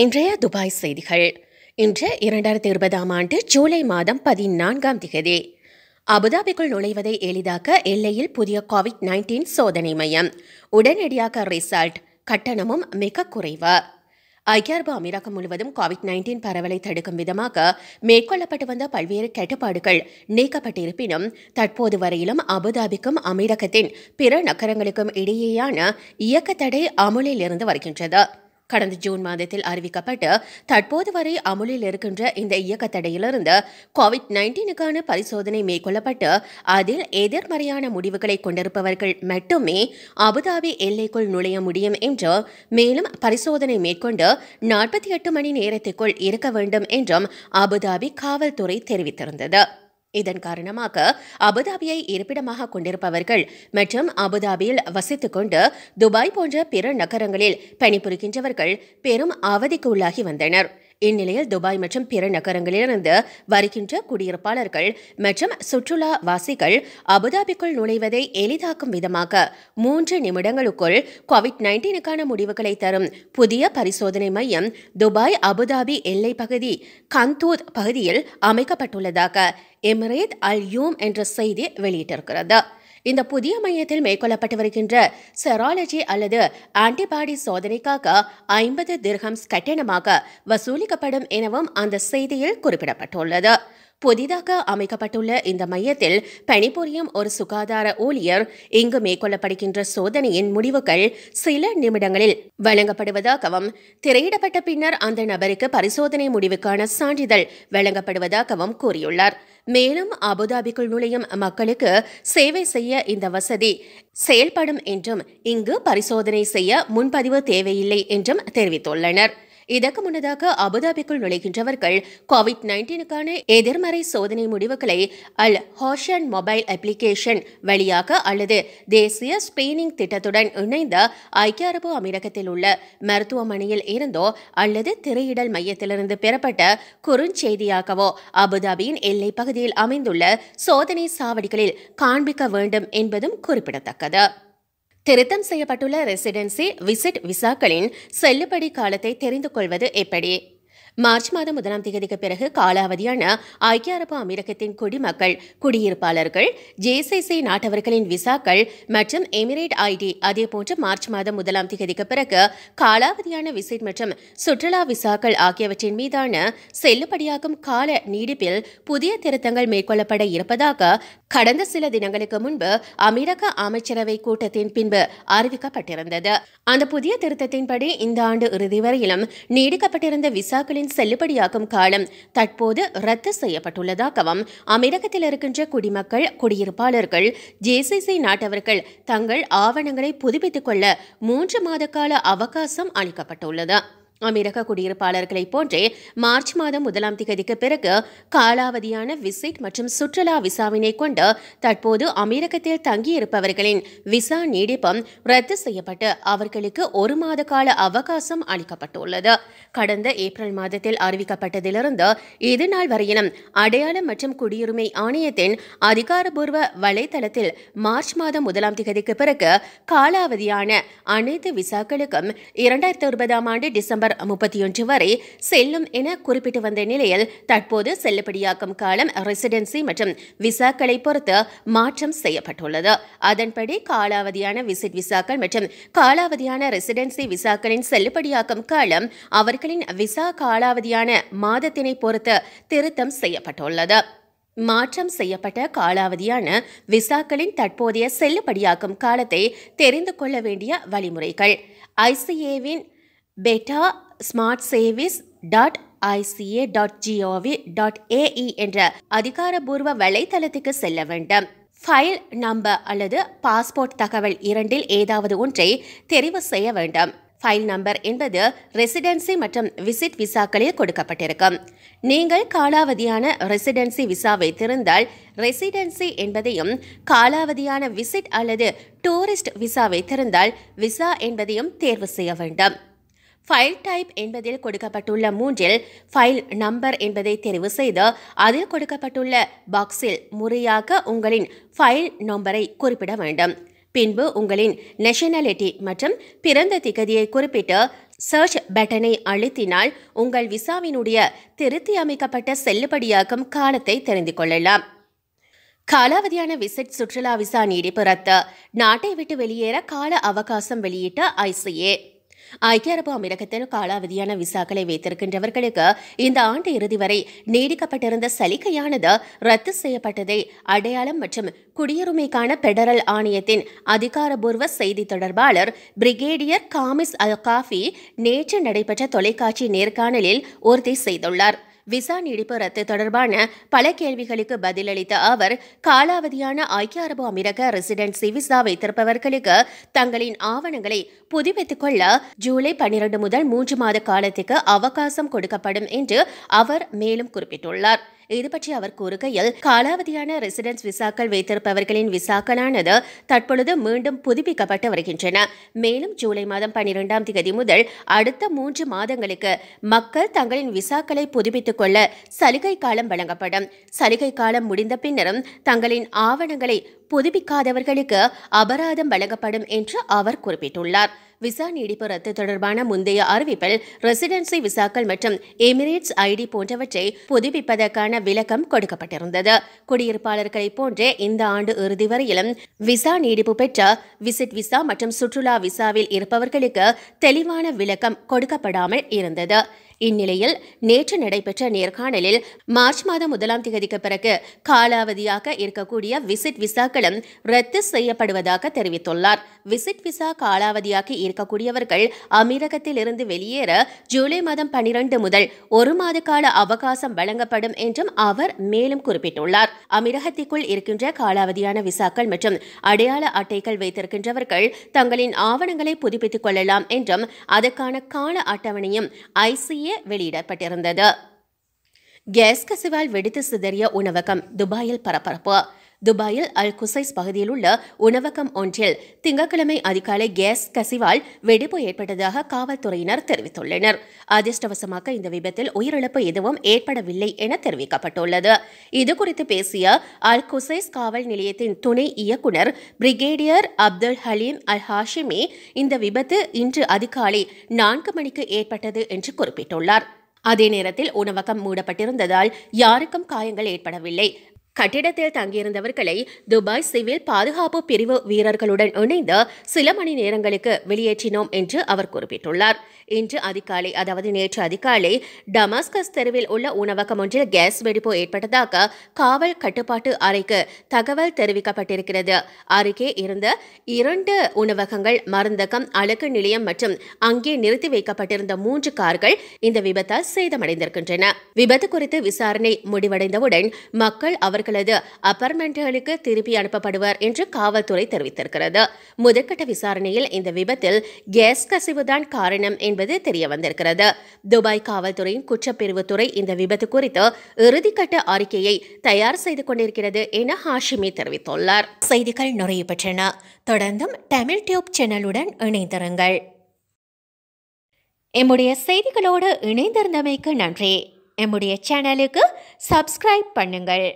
இன்றைய துபாய் செய்திகள் இன்று இரண்டாயிரத்தி இருபதாம் ஆண்டு ஜூலை மாதம் பதினான்காம் திகதி அபுதாபிக்குள் நுழைவதை எளிதாக்க எல்லையில் புதிய கோவிட் நைன்டீன் சோதனை மையம் உடனடியாக ரிசல்ட் கட்டணமும் மிக குறைவு ஐக்கிய அரபு அமீரகம் முழுவதும் கோவிட் நைன்டீன் பரவலை தடுக்கும் விதமாக மேற்கொள்ளப்பட்டு வந்த பல்வேறு கட்டுப்பாடுகள் நீக்கப்பட்டிருப்பினும் தற்போது வரையிலும் அபுதாபிக்கும் அமீரகத்தின் பிற நகரங்களுக்கும் இடையேயான இயக்கத்தடை அமுலில் இருந்து வருகின்றது கடந்த ஜூன் மாதத்தில் அறிவிக்கப்பட்டு தற்போது வரை அமுலில் இருக்கின்ற இந்த இயக்க தடையிலிருந்து கோவிட் நைன்டீனுக்கான பரிசோதனை மேற்கொள்ளப்பட்டு அதில் எதிர்மறையான முடிவுகளை கொண்டிருப்பவர்கள் மட்டுமே அபுதாபி எல்லைக்குள் நுழைய முடியும் என்று மேலும் பரிசோதனை மேற்கொண்டு நாற்பத்தி எட்டு மணி நேரத்திற்குள் இருக்க வேண்டும் என்றும் அபுதாபி காவல்துறை தெரிவித்திருந்தது இதன் காரணமாக அபுதாபியை இருப்பிடமாக கொண்டிருப்பவர்கள் மற்றும் அபுதாபியில் வசித்துக் கொண்டு துபாய் போன்ற பிற நகரங்களில் பணிபுரிகின்றவர்கள் பெரும் அவதிக்கு உள்ளாகி வந்தனர் இந்நிலையில் துபாய் மற்றும் பிற நகரங்களிலிருந்து வருகின்ற குடியிருப்பாளர்கள் மற்றும் சுற்றுலா வாசிகள் அபுதாபிக்குள் நுழைவதை எளிதாக்கும் விதமாக மூன்று நிமிடங்களுக்குள் கோவிட் நைன்டீனுக்கான முடிவுகளை தரும் புதிய பரிசோதனை மையம் துபாய் அபுதாபி எல்லை பகுதி கந்தூத் பகுதியில் அமைக்கப்பட்டுள்ளதாக எமிரேத் அல் யூம் என்ற செய்தி வெளியிட்டிருக்கிறது இந்த புதிய மையத்தில் மேற்கொள்ளப்பட்டு வருகின்ற செராலஜி அல்லது ஆன்டிபாடி சோதனைக்காக ஐம்பது திர்ஹம்ஸ் கட்டணமாக வசூலிக்கப்படும் எனவும் அந்த செய்தியில் குறிப்பிடப்பட்டுள்ளது புதிதாக அமைக்கப்பட்டுள்ள இந்த மையத்தில் பணிபுரியும் ஒரு சுகாதார ஊழியர் இங்கு மேற்கொள்ளப்படுகின்ற சோதனையின் முடிவுகள் சில நிமிடங்களில் வழங்கப்படுவதாகவும் திரையிடப்பட்ட பின்னர் அந்த நபருக்கு பரிசோதனை முடிவுக்கான சான்றிதழ் வழங்கப்படுவதாகவும் கூறியுள்ளார் மேலும் அபுதாபிக்குள் நுழையும் மக்களுக்கு சேவை செய்ய இந்த வசதி செயல்படும் என்றும் இங்கு பரிசோதனை செய்ய முன்பதிவு தேவையில்லை என்றும் தெரிவித்துள்ளனர் இதற்கு முன்னதாக அபுதாபிக்குள் நுழைகின்றவர்கள் கோவிட் நைன்டீனுக்கான எதிர்மறை சோதனை முடிவுகளை அல் ஹோஷன் மொபைல் அப்ளிகேஷன் வழியாக அல்லது தேசிய ஸ்கிரீனிங் திட்டத்துடன் இணைந்த ஐக்கிய அரபு அமீரகத்தில் உள்ள மருத்துவமனையில் இருந்தோ அல்லது திரையிடல் மையத்திலிருந்து பெறப்பட்ட குறுஞ்செய்தியாகவோ அபுதாபியின் எல்லைப் பகுதியில் அமைந்துள்ள சோதனை சாவடிகளில் காண்பிக்க வேண்டும் என்பதும் குறிப்பிடத்தக்கது திருத்தம் செய்யப்பட்டுள்ள ரெசிடென்சி விசிட் விசாக்களின் செல்லுபடி காலத்தை தெரிந்து கொள்வது எப்படி மார்ச் மாதம் முதலாம் தேதிக்கு பிறகு காலாவதியான ஐக்கிய அரபு அமீரகத்தின் குடிமக்கள் குடியிருப்பாளர்கள் ஜேசிசி நாட்டவர்களின் விசாக்கள் மற்றும் எமிரேட் ஐடி அதேபோன்று மார்ச் மாதம் முதலாம் தேதிக்கு பிறகு காலாவதியான விசிட் மற்றும் சுற்றுலா விசாக்கள் ஆகியவற்றின் மீதான செல்லுபடியாகும் கால நீடிப்பில் புதிய திருத்தங்கள் மேற்கொள்ளப்பட இருப்பதாக கடந்த சில தினங்களுக்கு முன்பு அமீரக அமைச்சரவை கூட்டத்தின் பின்பு அறிவிக்கப்பட்டிருந்தது அந்த புதிய திருத்தத்தின்படி இந்த ஆண்டு இறுதி வரையிலும் நீடிக்கப்பட்டிருந்த விசாக்களின் செல்லுபடியாகும் காலம் தற்போது ரத்து செய்யப்பட்டுள்ளதாகவும் அமீரகத்தில் இருக்கின்ற குடிமக்கள் குடியிருப்பாளர்கள் ஜேசிசி நாட்டவர்கள் தங்கள் ஆவணங்களை புதுப்பித்துக் கொள்ள மூன்று மாத கால அவகாசம் அளிக்கப்பட்டுள்ளது அமீரக குடியிருப்பாளர்களைப் போன்றே மார்ச் மாதம் முதலாம் திகதிக்கு பிறகு காலாவதியான விசிட் மற்றும் சுற்றுலா விசாவினை கொண்டு தற்போது அமீரகத்தில் தங்கியிருப்பவர்களின் விசா நீடிப்பும் ரத்து செய்யப்பட்டு அவர்களுக்கு ஒரு மாத கால அவகாசம் அளிக்கப்பட்டுள்ளது கடந்த ஏப்ரல் மாதத்தில் அறிவிக்கப்பட்டதிலிருந்து இது நாள் வரையிலும் அடையாளம் மற்றும் குடியுரிமை ஆணையத்தின் அதிகாரபூர்வ வலைதளத்தில் மார்ச் மாதம் முதலாம் திகதிக்கு பிறகு காலாவதியான அனைத்து விசாக்களுக்கும் இரண்டாயிரத்தி ஒன்பதாம் ஆண்டு டிசம்பர் டிசம்பர் முப்பத்தி ஒன்று வரை செல்லும் என குறிப்பிட்டு வந்த நிலையில் தற்போது செல்லுபடியாக்கும் காலம் ரெசிடென்சி மற்றும் விசாக்களை பொறுத்து மாற்றம் செய்யப்பட்டுள்ளது அதன்படி காலாவதியான விசிட் விசாக்கள் மற்றும் காலாவதியான ரெசிடென்சி விசாக்களின் செல்லுபடியாக்கும் காலம் அவர்களின் விசா காலாவதியான மாதத்தினை பொறுத்து திருத்தம் செய்யப்பட்டுள்ளது மாற்றம் செய்யப்பட்ட காலாவதியான விசாக்களின் தற்போதைய செல்லுபடியாக்கும் காலத்தை தெரிந்து கொள்ள வேண்டிய வழிமுறைகள் ஐசிஏவின் பெட்டா ஸ்மார்ட் சேவிஸ் dot ICA dot GOV dot AE என்ற அதிகாரபூர்வ வலைத்தளத்துக்கு செல்ல வேண்டும் ஃபைல் நம்பர் அல்லது பாஸ்போர்ட் தகவல் இரண்டில் ஏதாவது ஒன்றை தெரிவு செய்ய வேண்டும் ஃபைல் நம்பர் என்பது ரெசிடென்சி மற்றும் விசிட் விசாக்களில் கொடுக்கப்பட்டிருக்கும் நீங்கள் காலாவதியான ரெசிடென்சி விசா வைத்திருந்தால் ரெசிடென்சி என்பதையும் காலாவதியான விசிட் அல்லது டூரிஸ்ட் விசா வைத்திருந்தால் விசா என்பதையும் தேர்வு செய்ய வேண்டும் ஃபைல் டைப் என்பதில் கொடுக்கப்பட்டுள்ள மூன்றில் ஃபைல் நம்பர் என்பதை தெரிவு செய்து அதில் கொடுக்கப்பட்டுள்ள பாக்ஸில் முறையாக உங்களின் ஃபைல் நம்பரை குறிப்பிட வேண்டும் பின்பு உங்களின் நேஷனாலிட்டி மற்றும் பிறந்த திகதியை குறிப்பிட்டு சர்ச் பட்டனை அழுத்தினால் உங்கள் விசாவினுடைய திருத்தி அமைக்கப்பட்ட செல்லுபடியாகும் காலத்தை தெரிந்து கொள்ளலாம் காலாவதியான விசிட் சுற்றுலா விசா நீடிப்பு ரத்து நாட்டை விட்டு வெளியேற கால அவகாசம் வெளியிட்ட ஐசிஏ ஐக்கிய அரபு அமீரகத்தில் காலாவதியான விசாக்களை வைத்திருக்கின்றவர்களுக்கு இந்த ஆண்டு இறுதி வரை நீடிக்கப்பட்டிருந்த சலுகையானது ரத்து செய்யப்பட்டதை அடையாளம் மற்றும் குடியுரிமைக்கான பெடரல் ஆணையத்தின் அதிகாரபூர்வ செய்தி தொடர்பாளர் பிரிகேடியர் காமிஸ் அல் காஃபி நேற்று நடைபெற்ற தொலைக்காட்சி நேர்காணலில் உறுதி செய்துள்ளார் விசா நீடிப்பு ரத்து தொடர்பான பல கேள்விகளுக்கு பதிலளித்த அவர் காலாவதியான ஐக்கிய அரபு அமீரக ரெசிடென்சி விசா வைத்திருப்பவர்களுக்கு தங்களின் ஆவணங்களை புதுப்பித்துக் கொள்ள ஜூலை பன்னிரண்டு முதல் மூன்று மாத காலத்துக்கு அவகாசம் கொடுக்கப்படும் என்று அவர் மேலும் குறிப்பிட்டுள்ளார் இதுபற்றி அவர் கூறுகையில் காலாவதியான ரெசிடென்ஸ் விசாக்கள் வைத்திருப்பவர்களின் விசாக்களானது தற்பொழுது மீண்டும் புதுப்பிக்கப்பட்டு வருகின்றன மேலும் ஜூலை மாதம் பனிரெண்டாம் தேதி முதல் அடுத்த மூன்று மாதங்களுக்கு மக்கள் தங்களின் விசாக்களை புதுப்பித்துக் கொள்ள சலுகை காலம் வழங்கப்படும் சலுகை காலம் முடிந்த பின்னரும் தங்களின் ஆவணங்களை புதுப்பிக்காதவர்களுக்கு அபராதம் வழங்கப்படும் என்று அவர் குறிப்பிட்டுள்ளார் விசா நீடிப்பு ரத்து தொடர்பான முந்தைய அறிவிப்பில் ரெசிடென்சி விசாக்கள் மற்றும் எமிரேட்ஸ் ஐடி போன்றவற்றை புதுப்பிப்பதற்கான விளக்கம் கொடுக்கப்பட்டிருந்தது குடியிருப்பாளர்களை போன்றே இந்த ஆண்டு இறுதி வரையிலும் விசா நீடிப்பு பெற்ற விசிட் விசா மற்றும் சுற்றுலா விசாவில் இருப்பவர்களுக்கு தெளிவான விளக்கம் கொடுக்கப்படாமல் இருந்தது இந்நிலையில் நேற்று நடைபெற்ற நேர்காணலில் மார்ச் மாதம் முதலாம் தேதிக்கு பிறகு காலாவதியாக இருக்கக்கூடிய விசிட் விசாக்களும் ரத்து செய்யப்படுவதாக தெரிவித்துள்ளார் விசிட் விசா காலாவதியாக இருக்கக்கூடியவர்கள் அமீரகத்தில் இருந்து வெளியேற ஜூலை மாதம் பனிரெண்டு முதல் ஒரு மாத கால அவகாசம் வழங்கப்படும் என்றும் அவர் மேலும் குறிப்பிட்டுள்ளார் அமீரகத்திற்குள் இருக்கின்ற காலாவதியான விசாக்கள் மற்றும் அடையாள அட்டைகள் வைத்திருக்கின்றவர்கள் தங்களின் ஆவணங்களை புதுப்பித்துக் கொள்ளலாம் என்றும் அதற்கான கால அட்டவணையும் ஐசிஏ அறிய வெளியிடப்பட்டிருந்தது கேஸ் கசிவால் வெடித்து சிதறிய உணவகம் துபாயில் பரபரப்பு துபாயில் அல் குசைஸ் பகுதியில் உள்ள உணவகம் ஒன்றில் திங்கட்கிழமை அதிகாலை கேஸ் கசிவால் வெடிப்பு ஏற்பட்டதாக காவல்துறையினர் தெரிவித்துள்ளனர் அதிர்ஷ்டவசமாக இந்த விபத்தில் உயிரிழப்பு எதுவும் ஏற்படவில்லை என தெரிவிக்கப்பட்டுள்ளது இதுகுறித்து பேசிய அல் குசைஸ் காவல் நிலையத்தின் துணை இயக்குநர் brigadier Abdul Haleem Al Hashimi இந்த விபத்து இன்று அதிகாலை நான்கு மணிக்கு ஏற்பட்டது என்று குறிப்பிட்டுள்ளார் அதே நேரத்தில் உணவகம் மூடப்பட்டிருந்ததால் யாருக்கும் காயங்கள் ஏற்படவில்லை கட்டிடத்தில் தங்கியிருந்தவர்களை துபாய் சிவில் பாதுகாப்பு பிரிவு வீரர்களுடன் இணைந்து சில மணி நேரங்களுக்கு வெளியேற்றினோம் என்று அவர் குறிப்பிட்டுள்ளார் இன்று அதிகாலை அதாவது நேற்று அதிகாலை டமாஸ்கஸ் தெருவில் உள்ள உணவகம் ஒன்றில் கேஸ் வெடிப்பு ஏற்பட்டதாக காவல் கட்டுப்பாட்டு அறைக்கு தகவல் தெரிவிக்கப்பட்டிருக்கிறது அருகே இருந்த இரண்டு உணவகங்கள் மருந்தகம் அழகு நிலையம் மற்றும் அங்கே நிறுத்தி வைக்கப்பட்டிருந்த மூன்று கார்கள் இந்த விபத்தால் சேதமடைந்திருக்கின்றன விபத்து குறித்து விசாரணை முடிவடைந்தவுடன் மக்கள் அவர்கள் அவர்களது அபார்ட்மெண்ட்டுகளுக்கு திருப்பி அனுப்பப்படுவர் என்று காவல்துறை தெரிவித்திருக்கிறது முதற்கட்ட விசாரணையில் இந்த விபத்தில் கேஸ் கசிவுதான் காரணம் என்பது தெரியவந்திருக்கிறது துபாய் காவல்துறையின் குற்றப்பிரிவு துறை இந்த விபத்து குறித்து இறுதிக்கட்ட அறிக்கையை தயார் செய்து கொண்டிருக்கிறது என ஹாஷிமி தெரிவித்துள்ளார் செய்திகள் நிறைவு பெற்றன தொடர்ந்தும் தமிழ் டியூப் சேனலுடன் இணைந்திருங்கள் எம்முடைய செய்திகளோடு இணைந்திருந்தமைக்கு நன்றி எம்முடைய சேனலுக்கு சப்ஸ்கிரைப் பண்ணுங்கள்